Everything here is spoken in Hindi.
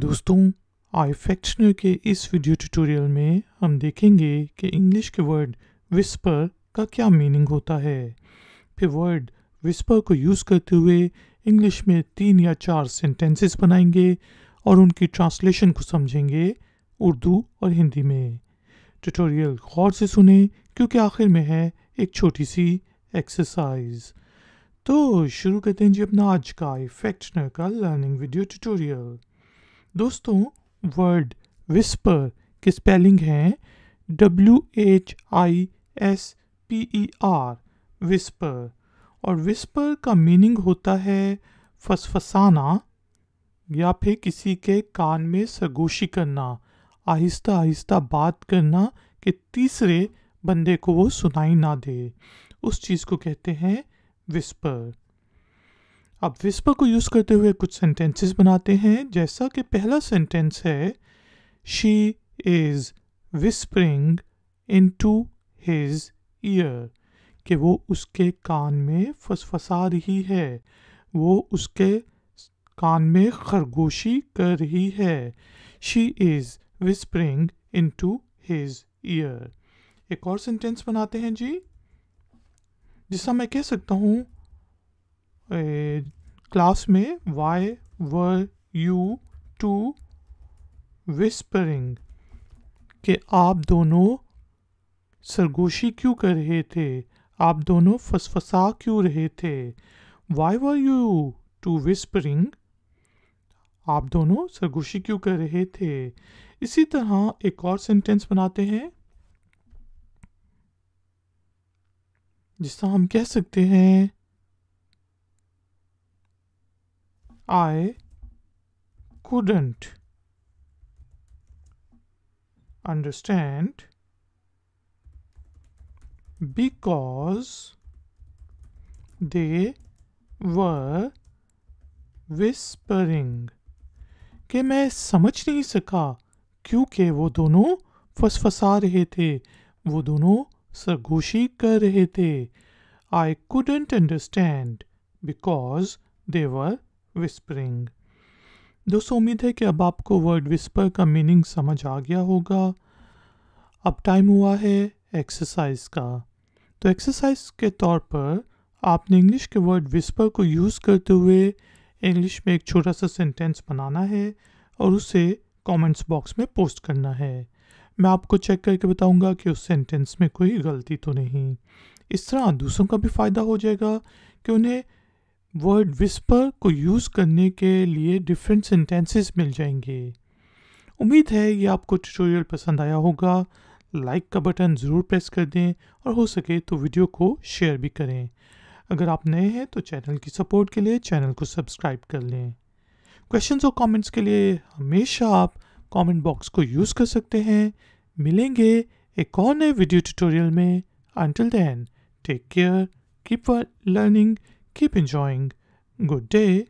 दोस्तों आई फैक्शनर के इस वीडियो ट्यूटोरियल में हम देखेंगे कि इंग्लिश के वर्ड विस्पर का क्या मीनिंग होता है फिर वर्ड विस्पर को यूज़ करते हुए इंग्लिश में तीन या चार सेंटेंसेस बनाएंगे और उनकी ट्रांसलेशन को समझेंगे उर्दू और हिंदी में ट्यूटोरियल गौर से सुने क्योंकि आखिर में है एक छोटी सी एक्सरसाइज तो शुरू करते हैं जी अपना आज का आई फैक्शनर का लर्निंग वीडियो ट्यूटोरियल दोस्तों वर्ड विस्पर की स्पेलिंग है W H I S P E R whisper और विस्पर का मीनिंग होता है फसफसाना या फिर किसी के कान में सरगोशी करना आहिस्ता आहिस्ता बात करना कि तीसरे बंदे को वो सुनाई ना दे उस चीज़ को कहते हैं विस्पर अब विस्पर को यूज़ करते हुए कुछ सेंटेंसेस बनाते हैं जैसा कि पहला सेंटेंस है she is whispering into his ear कि वो उसके कान में फसफसा रही है वो उसके कान में खरगोशी कर रही है she is whispering into his ear एक और सेंटेंस बनाते हैं जी जिसका मैं कह सकता हूँ क्लास में why were you two whispering कि आप दोनों सरगोशी क्यों कर रहे थे आप दोनों फसफसा क्यों रहे थे why were you two whispering आप दोनों सरगोशी क्यों कर रहे थे इसी तरह एक और सेंटेंस बनाते हैं जिसका हम कह सकते हैं I couldn't understand because they were whispering के मैं समझ नहीं सका क्योंकि वो दोनों फसफसा रहे थे वो दोनों सरगोशी कर रहे थे I couldn't understand because they were whispering दोस्तों उम्मीद है कि अब आपको वर्ड विस्पर का मीनिंग समझ आ गया होगा अब टाइम हुआ है एक्सरसाइज का तो एक्सरसाइज के तौर पर आपने इंग्लिश के वर्ड विस्पर को यूज़ करते हुए इंग्लिश में एक छोटा सा सेंटेंस बनाना है और उसे कमेंट्स बॉक्स में पोस्ट करना है मैं आपको चेक करके बताऊंगा कि उस सेंटेंस में कोई गलती तो नहीं इस तरह दूसरों का भी फ़ायदा हो जाएगा कि उन्हें वर्ड विस्पर को यूज़ करने के लिए डिफरेंट सेंटेंसेस मिल जाएंगे उम्मीद है ये आपको ट्यूटोरियल पसंद आया होगा लाइक का बटन ज़रूर प्रेस कर दें और हो सके तो वीडियो को शेयर भी करें अगर आप नए हैं तो चैनल की सपोर्ट के लिए चैनल को सब्सक्राइब कर लें क्वेश्चन और कमेंट्स के लिए हमेशा आप कमेंट बॉक्स को यूज़ कर सकते हैं मिलेंगे एक और नए वीडियो ट्यूटोरियल में until then take care keep learning Keep enjoying. Good day.